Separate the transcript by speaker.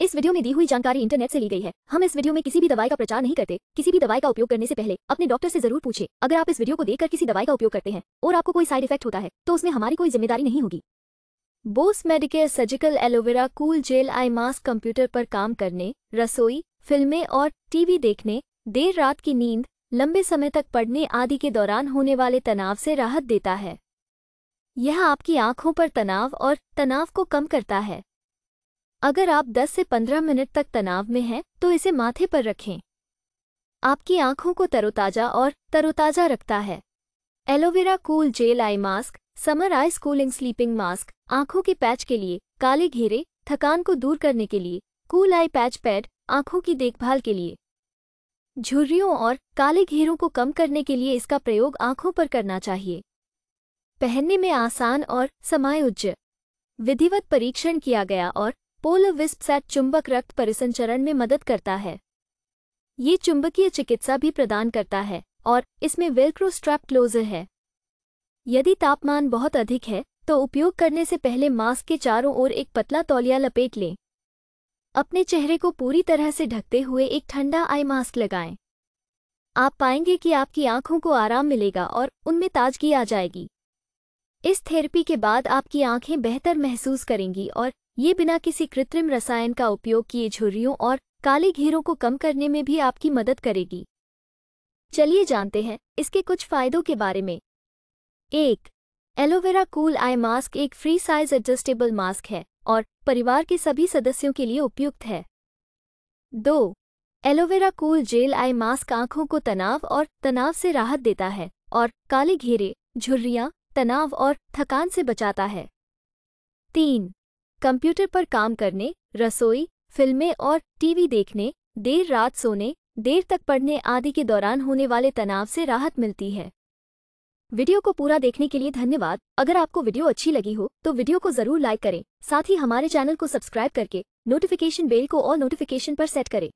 Speaker 1: इस वीडियो में दी हुई जानकारी इंटरनेट से ली गई है हम इस वीडियो में किसी भी दवाई का प्रचार नहीं करते किसी भी दवाई का उपयोग करने से पहले अपने डॉक्टर से जरूर पूछे अगर आप इस वीडियो को देखकर किसी दवाई का उपयोग करते हैं और आपको कोई साइड इफेक्ट होता है तो उसमें हमारी कोई जिम्मेदारी नहीं होगी Bose medicare surgical aloe vera cool gel eye mask computer पर काम करने रसोई फिल्में और टीवी देखने देर रात की नींद लंबे समय तक पढ़ने आदि के दौरान होने वाले तनाव से राहत देता है यह आपकी आंखों पर तनाव और तनाव को कम करता है अगर आप 10 से 15 मिनट तक तनाव में हैं तो इसे माथे पर रखें आपकी आंखों को तरोताजा और तरोताजा रखता है aloe vera cool gel eye mask summer eye cooling sleeping mask आंखों के पैच के लिए काले घेरे थकान को दूर करने के लिए कूल आई पैच पैड आंखों की देखभाल के लिए झुर्रियों और काले घेरों को कम करने के लिए इसका प्रयोग आंखों पर करना चाहिए पहनने में आसान और समायोज्य विधिवत परीक्षण किया गया और पोल विस्पसैट चुंबक रक्त परिसंचरण में मदद करता है ये चुंबकीय चिकित्सा भी प्रदान करता है और इसमें वेलक्रो स्ट्रैप क्लोजर है यदि तापमान बहुत अधिक है तो उपयोग करने से पहले मास्क के चारों ओर एक पतला तौलिया लपेट लें अपने चेहरे को पूरी तरह से ढकते हुए एक ठंडा आई मास्क लगाएं आप पाएंगे कि आपकी आंखों को आराम मिलेगा और उनमें ताजगी आ जाएगी इस थेरेपी के बाद आपकी आंखें बेहतर महसूस करेंगी और ये बिना किसी कृत्रिम रसायन का उपयोग किए झुर्रियों और काले घेरों को कम करने में भी आपकी मदद करेगी चलिए जानते हैं इसके कुछ फायदों के बारे में एक एलोवेरा कूल आई मास्क एक फ्री साइज एडजस्टेबल मास्क है और परिवार के सभी सदस्यों के लिए उपयुक्त है दो aloe vera cool gel eye mask आंखों को तनाव और तनाव से राहत देता है और काले घेरे झुर्रियां तनाव और थकान से बचाता है तीन कंप्यूटर पर काम करने रसोई फिल्में और टीवी देखने देर रात सोने देर तक पढ़ने आदि के दौरान होने वाले तनाव से राहत मिलती है वीडियो को पूरा देखने के लिए धन्यवाद अगर आपको वीडियो अच्छी लगी हो तो वीडियो को जरूर लाइक करें साथ ही हमारे चैनल को सब्सक्राइब करके नोटिफिकेशन बेल को और नोटिफिकेशन पर सेट करें